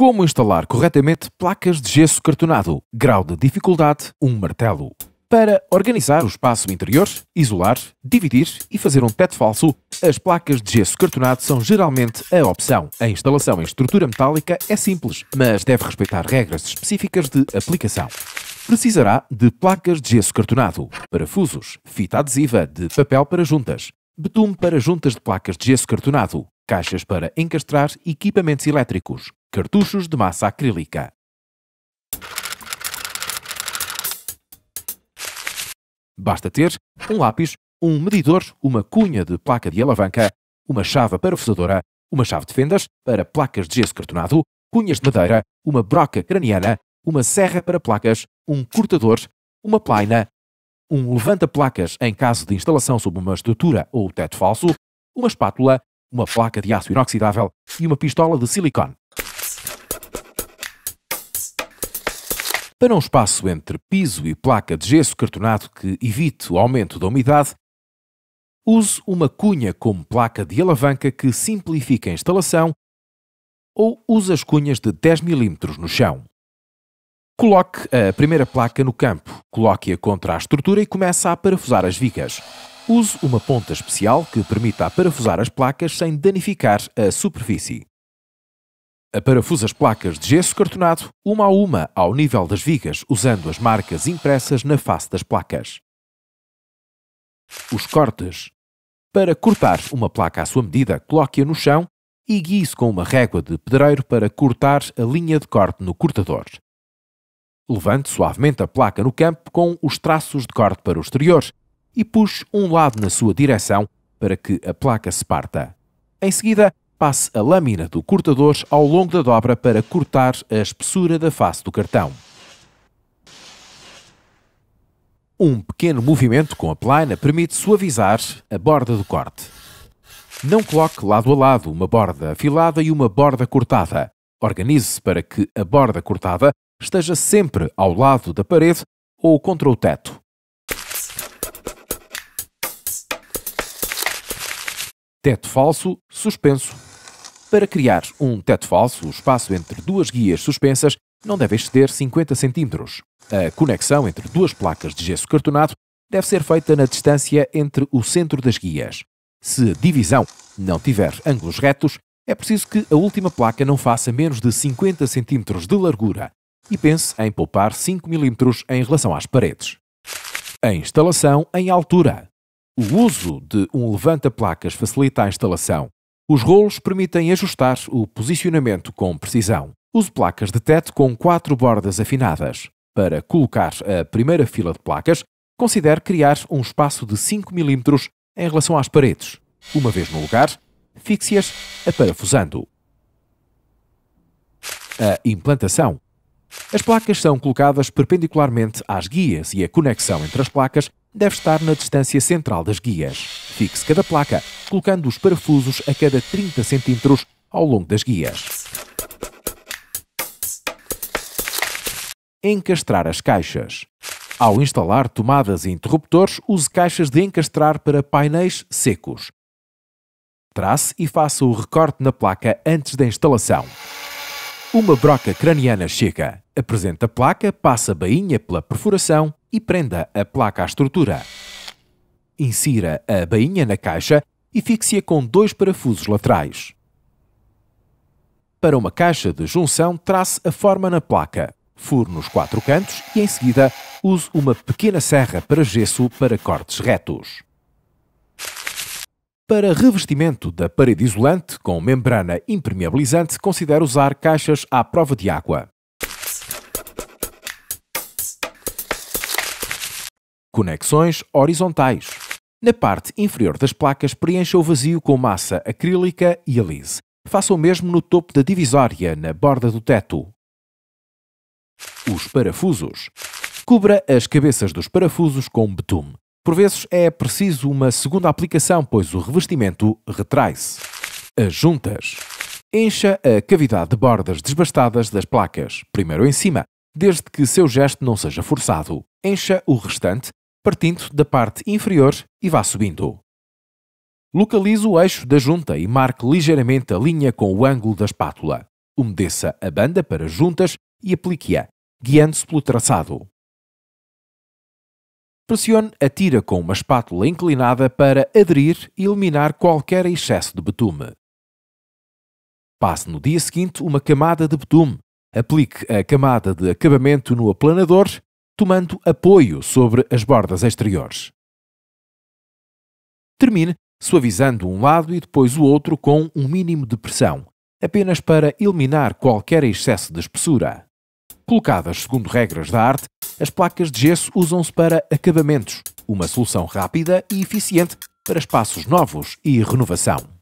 Como instalar corretamente placas de gesso cartonado? Grau de dificuldade: um martelo. Para organizar o espaço interior, isolar, dividir e fazer um teto falso, as placas de gesso cartonado são geralmente a opção. A instalação em estrutura metálica é simples, mas deve respeitar regras específicas de aplicação. Precisará de placas de gesso cartonado, parafusos, fita adesiva de papel para juntas, betume para juntas de placas de gesso cartonado, caixas para encastrar equipamentos elétricos, cartuchos de massa acrílica. Basta ter um lápis, um medidor, uma cunha de placa de alavanca, uma chave parafusadora, uma chave de fendas para placas de gesso cartonado, cunhas de madeira, uma broca craniana, uma serra para placas, um cortador, uma plaina, um levanta-placas em caso de instalação sob uma estrutura ou teto falso, uma espátula, uma placa de aço inoxidável e uma pistola de silicone. Para um espaço entre piso e placa de gesso cartonado que evite o aumento da umidade, use uma cunha como placa de alavanca que simplifica a instalação ou use as cunhas de 10 mm no chão. Coloque a primeira placa no campo, coloque-a contra a estrutura e comece a parafusar as vigas. Use uma ponta especial que permita parafusar as placas sem danificar a superfície. Aparafusa as placas de gesso cartonado uma a uma ao nível das vigas, usando as marcas impressas na face das placas. Os cortes. Para cortar uma placa à sua medida, coloque-a no chão e guie-se com uma régua de pedreiro para cortar a linha de corte no cortador. Levante suavemente a placa no campo com os traços de corte para o exterior e puxe um lado na sua direção para que a placa se parta. Em seguida, passe a lâmina do cortador ao longo da dobra para cortar a espessura da face do cartão. Um pequeno movimento com a plana permite suavizar a borda do corte. Não coloque lado a lado uma borda afilada e uma borda cortada. Organize-se para que a borda cortada esteja sempre ao lado da parede ou contra o teto. Teto falso, suspenso para criar um teto falso, o espaço entre duas guias suspensas não deve exceder 50 cm. A conexão entre duas placas de gesso cartonado deve ser feita na distância entre o centro das guias. Se a divisão não tiver ângulos retos, é preciso que a última placa não faça menos de 50 cm de largura e pense em poupar 5 mm em relação às paredes. A instalação em altura. O uso de um levanta-placas facilita a instalação os rolos permitem ajustar o posicionamento com precisão. Use placas de teto com quatro bordas afinadas. Para colocar a primeira fila de placas, considere criar um espaço de 5 mm em relação às paredes. Uma vez no lugar, fixe-as aparafusando. A implantação. As placas são colocadas perpendicularmente às guias e a conexão entre as placas deve estar na distância central das guias. Fixe cada placa, colocando os parafusos a cada 30 cm ao longo das guias. Encastrar as caixas. Ao instalar tomadas e interruptores, use caixas de encastrar para painéis secos. Trace e faça o recorte na placa antes da instalação. Uma broca craniana chega. Apresenta a placa, passa a bainha pela perfuração e prenda a placa à estrutura. Insira a bainha na caixa e fixe-a com dois parafusos laterais. Para uma caixa de junção, trace a forma na placa, furo nos quatro cantos e, em seguida, use uma pequena serra para gesso para cortes retos. Para revestimento da parede isolante com membrana impermeabilizante, considere usar caixas à prova de água. conexões horizontais. Na parte inferior das placas, preencha o vazio com massa acrílica e alise. Faça o mesmo no topo da divisória, na borda do teto. Os parafusos. Cubra as cabeças dos parafusos com betume. Por vezes é preciso uma segunda aplicação, pois o revestimento retrai-se. As juntas. Encha a cavidade de bordas desbastadas das placas, primeiro em cima, desde que seu gesto não seja forçado. Encha o restante partindo da parte inferior e vá subindo. Localize o eixo da junta e marque ligeiramente a linha com o ângulo da espátula. Umedeça a banda para juntas e aplique-a, guiando-se pelo traçado. Pressione a tira com uma espátula inclinada para aderir e eliminar qualquer excesso de betume. Passe no dia seguinte uma camada de betume, aplique a camada de acabamento no aplanador tomando apoio sobre as bordas exteriores. Termine suavizando um lado e depois o outro com um mínimo de pressão, apenas para eliminar qualquer excesso de espessura. Colocadas segundo regras da arte, as placas de gesso usam-se para acabamentos, uma solução rápida e eficiente para espaços novos e renovação.